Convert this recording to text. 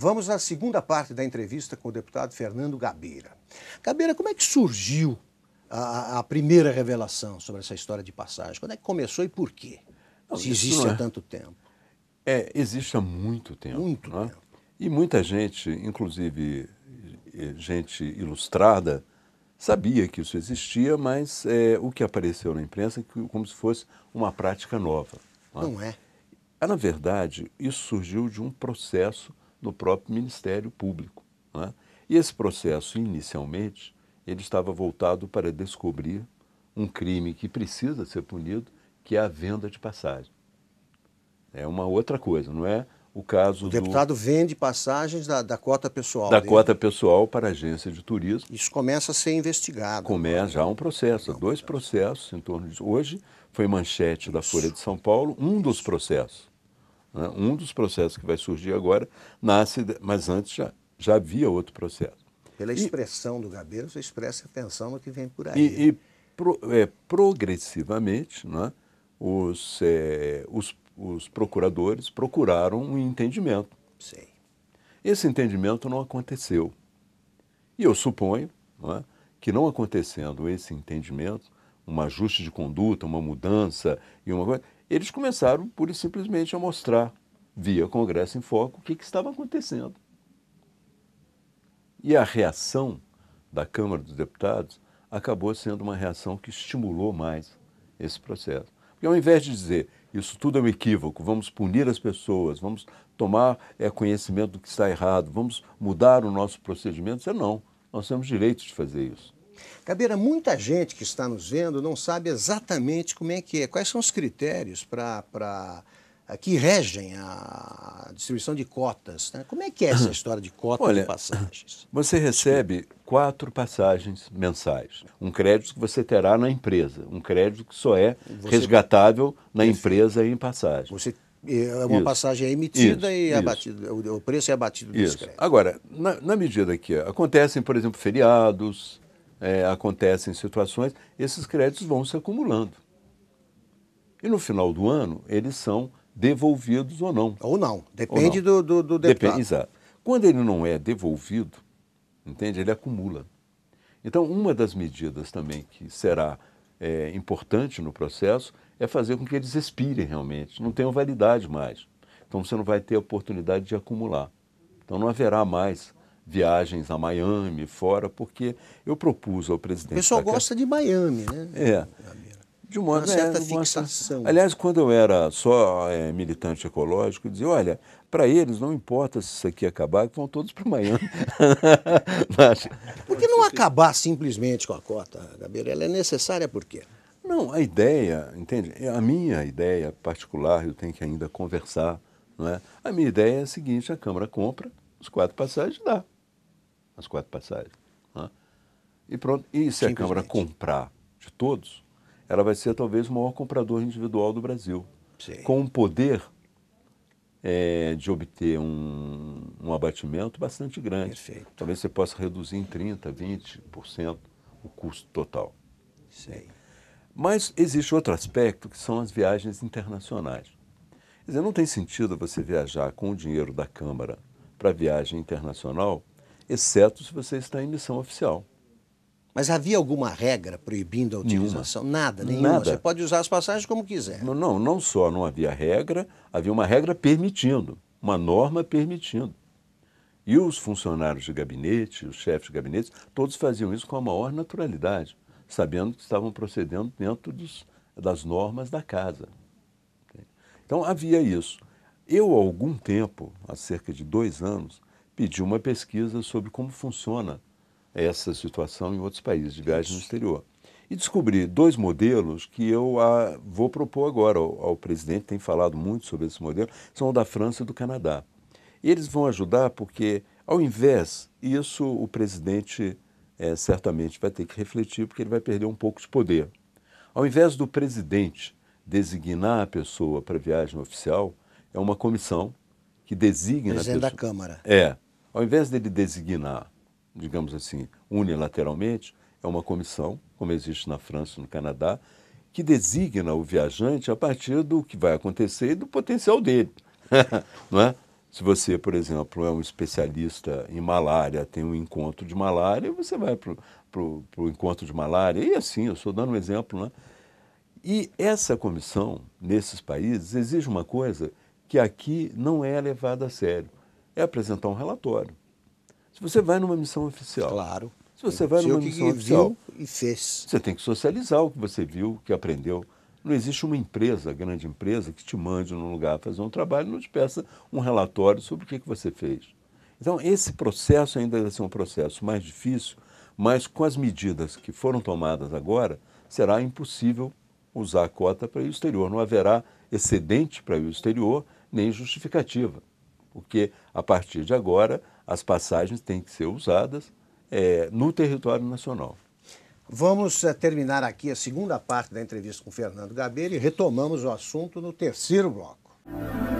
Vamos à segunda parte da entrevista com o deputado Fernando Gabeira. Gabeira, como é que surgiu a, a primeira revelação sobre essa história de passagem? Quando é que começou e por quê? Não, Se existe é... há tanto tempo. É, existe há muito tempo. Muito né? tempo. E muita gente, inclusive eh, gente ilustrada, sabia que isso existia, mas é, o que apareceu na imprensa é como se fosse uma prática nova. Né? Não é? é. na verdade, isso surgiu de um processo do próprio Ministério Público. Né? E esse processo, inicialmente, ele estava voltado para descobrir um crime que precisa ser punido, que é a venda de passagem. É uma outra coisa, não é o caso o deputado do... vende passagens da, da cota pessoal. Da dele. cota pessoal para a agência de turismo. Isso começa a ser investigado. Começa já um processo, não, dois não. processos em torno disso. Hoje foi manchete Isso. da Folha de São Paulo, um dos processos. Né? Um dos processos que vai surgir agora nasce, mas antes já, já havia outro processo. Pela expressão e, do Gabeiro, você expressa a atenção no que vem por aí. E, né? e pro, é, progressivamente, né, os, é, os, os procuradores procuraram um entendimento. Sei. Esse entendimento não aconteceu. E eu suponho né, que, não acontecendo esse entendimento, um ajuste de conduta, uma mudança e uma coisa, eles começaram, pura e simplesmente, a mostrar, via Congresso em Foco, o que, que estava acontecendo. E a reação da Câmara dos Deputados acabou sendo uma reação que estimulou mais esse processo. Porque ao invés de dizer isso tudo é um equívoco, vamos punir as pessoas, vamos tomar é, conhecimento do que está errado, vamos mudar o nosso procedimento, você é não, nós temos direito de fazer isso. Cabeira, muita gente que está nos vendo não sabe exatamente como é que é, quais são os critérios para eh, que regem a distribuição de cotas. Né? Como é que é essa história de cotas Olha, de passagens? Você recebe quatro passagens mensais. Um crédito que você terá na empresa, um crédito que só é você... resgatável na Perfeito. empresa em passagem. Você eh, é uma isso. passagem é emitida é isso, e abatida, o preço é abatido do isso. Agora, na, na medida que acontecem, por exemplo, feriados, é, acontecem situações, esses créditos vão se acumulando. E no final do ano, eles são devolvidos ou não. Ou não, depende ou não. Do, do, do deputado. exato. Quando ele não é devolvido, entende? Ele acumula. Então, uma das medidas também que será é, importante no processo é fazer com que eles expirem realmente, não tenham validade mais. Então, você não vai ter oportunidade de acumular. Então, não haverá mais viagens a Miami, fora, porque eu propus ao presidente. O pessoal gosta de Miami, né? É. De uma, uma certa é, fixação. Uma... Aliás, quando eu era só é, militante ecológico, eu dizia: olha, para eles não importa se isso aqui acabar, que vão todos para Miami. Por que não acabar simplesmente com a cota, Gabriel? Ela é necessária por quê? Não, a ideia, entende? É, a minha ideia particular, eu tenho que ainda conversar, não é? A minha ideia é a seguinte: a Câmara compra, os quatro passagens dá as quatro passagens. Né? E pronto. E se a Câmara comprar de todos, ela vai ser talvez o maior comprador individual do Brasil. Sim. Com um poder é, de obter um, um, abatimento bastante grande. Perfeito. Talvez você possa reduzir em 30%, 20% o custo total. Sim. Mas existe outro aspecto que são as viagens internacionais. Quer dizer, não tem sentido você viajar com o dinheiro da Câmara para viagem internacional exceto se você está em missão oficial. Mas havia alguma regra proibindo a utilização? Nenhuma. Nada, nenhuma. Nada. Você pode usar as passagens como quiser. Não, não, não só não havia regra, havia uma regra permitindo, uma norma permitindo. E os funcionários de gabinete, os chefes de gabinete, todos faziam isso com a maior naturalidade, sabendo que estavam procedendo dentro dos, das normas da casa. Então havia isso. Eu, há algum tempo, há cerca de dois anos, pedir uma pesquisa sobre como funciona essa situação em outros países de viagem no exterior. E descobri dois modelos que eu ah, vou propor agora ao, ao, presidente, tem falado muito sobre esse modelo, são o da França e do Canadá. E eles vão ajudar porque, ao invés, isso o presidente é, certamente vai ter que refletir, porque ele vai perder um pouco de poder. Ao invés do presidente designar a pessoa para viagem oficial, é uma comissão que designa. Presidente a pessoa. da Câmara. É, ao invés dele designar, digamos assim, unilateralmente, é uma comissão, como existe na França e no Canadá, que designa o viajante a partir do que vai acontecer e do potencial dele. Não é? Se você, por exemplo, é um especialista em malária, tem um encontro de malária, você vai para o encontro de malária, e assim, eu estou dando um exemplo. Né? E essa comissão, nesses países, exige uma coisa que aqui não é levada a sério é apresentar um relatório. Se você vai numa missão oficial. Claro. Se você vai numa missão que oficial. Viu e fez. Você tem que socializar o que você viu, o que aprendeu. Não existe uma empresa, grande empresa, que te mande num lugar fazer um trabalho e não te peça um relatório sobre o que, que você fez. Então, esse processo ainda vai ser um processo mais difícil, mas com as medidas que foram tomadas agora, será impossível usar a cota para ir ao exterior. Não haverá excedente para ir ao exterior, nem justificativa porque a partir de agora as passagens têm que ser usadas é, no território nacional. Vamos eh, terminar aqui a segunda parte da entrevista com o Fernando Gabeira e retomamos o assunto no terceiro bloco.